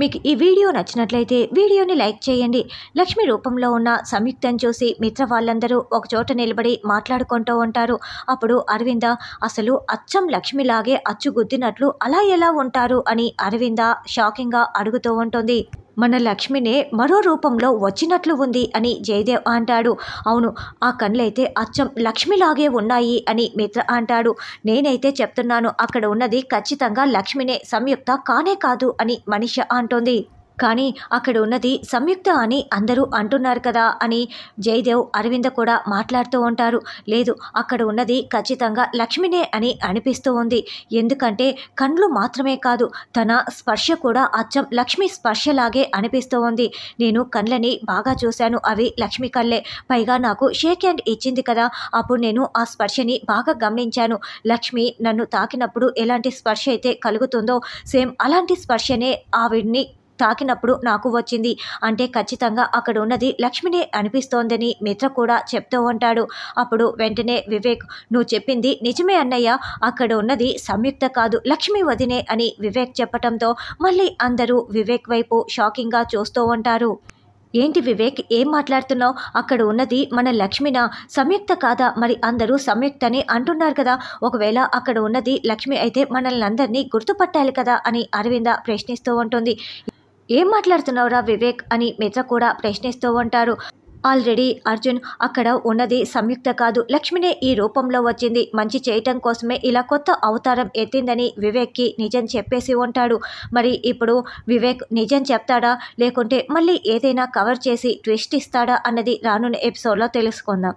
మీకు ఈ వీడియో నచ్చినట్లయితే వీడియోని లైక్ చేయండి లక్ష్మి రూపంలో ఉన్న సంయుక్తం చూసి మిత్ర వాళ్ళందరూ ఒకచోట నిలబడి మాట్లాడుకుంటూ ఉంటారు అప్పుడు అరవింద అసలు అచ్చం లక్ష్మిలాగే అచ్చు గుద్దినట్లు అలా ఎలా ఉంటారు అని అరవింద షాకింగ్గా అడుగుతూ ఉంటుంది మన లక్ష్మినే మరో రూపంలో వచ్చినట్లు ఉంది అని జయదేవ్ అంటాడు అవును ఆ కళ్ళైతే అచ్చం లక్ష్మిలాగే ఉన్నాయి అని మిత్ర అంటాడు నేనైతే చెప్తున్నాను అక్కడ ఉన్నది ఖచ్చితంగా లక్ష్మినే సంయుక్త కానే కాదు అని మనిష అంటోంది కానీ అక్కడ ఉన్నది సంయుక్త అని అందరూ అంటున్నారు కదా అని జయదేవ్ అరవింద కూడా మాట్లాడుతూ ఉంటారు లేదు అక్కడ ఉన్నది ఖచ్చితంగా లక్ష్మినే అని అనిపిస్తూ ఉంది ఎందుకంటే కండ్లు మాత్రమే కాదు తన స్పర్శ కూడా అచ్చం లక్ష్మి స్పర్శలాగే అనిపిస్తూ ఉంది నేను కండ్లని బాగా చూశాను అవి లక్ష్మి కళ్ళే పైగా నాకు షేక్ హ్యాండ్ ఇచ్చింది కదా అప్పుడు నేను ఆ స్పర్శని బాగా గమనించాను లక్ష్మి నన్ను తాకినప్పుడు ఎలాంటి స్పర్శ అయితే కలుగుతుందో సేమ్ అలాంటి స్పర్శనే ఆవిడ్ని తాకినప్పుడు నాకు వచ్చింది అంటే ఖచ్చితంగా అక్కడ ఉన్నది లక్ష్మినే అనిపిస్తోందని మిత్ర కూడా చెప్తూ ఉంటాడు అప్పుడు వెంటనే వివేక్ నువ్వు చెప్పింది నిజమే అన్నయ్య అక్కడ ఉన్నది సంయుక్త కాదు లక్ష్మి వదినే అని వివేక్ చెప్పటంతో మళ్ళీ అందరూ వివేక్ వైపు షాకింగ్గా చూస్తూ ఉంటారు ఏంటి వివేక్ ఏం మాట్లాడుతున్నావు అక్కడ ఉన్నది మన లక్ష్మిన సంయుక్త కాదా మరి అందరూ సంయుక్త అని అంటున్నారు కదా ఒకవేళ అక్కడ ఉన్నది లక్ష్మి అయితే మనల్ని అందరినీ గుర్తుపట్టాలి కదా అని అరవింద ప్రశ్నిస్తూ ఉంటుంది ఏం మాట్లాడుతున్నావురా వివేక్ అని మెచ్చ కూడా ప్రశ్నిస్తూ ఉంటారు ఆల్రెడీ అర్జున్ అక్కడ ఉన్నది సంయుక్త కాదు లక్ష్మినే ఈ రూపంలో వచ్చింది మంచి చేయటం కోసమే ఇలా కొత్త అవతారం ఎత్తిందని వివేక్కి నిజం చెప్పేసి ఉంటాడు మరి ఇప్పుడు వివేక్ నిజం చెప్తాడా లేకుంటే మళ్ళీ ఏదైనా కవర్ చేసి ట్విస్ట్ ఇస్తాడా అన్నది రానున్న ఎపిసోడ్లో తెలుసుకుందాం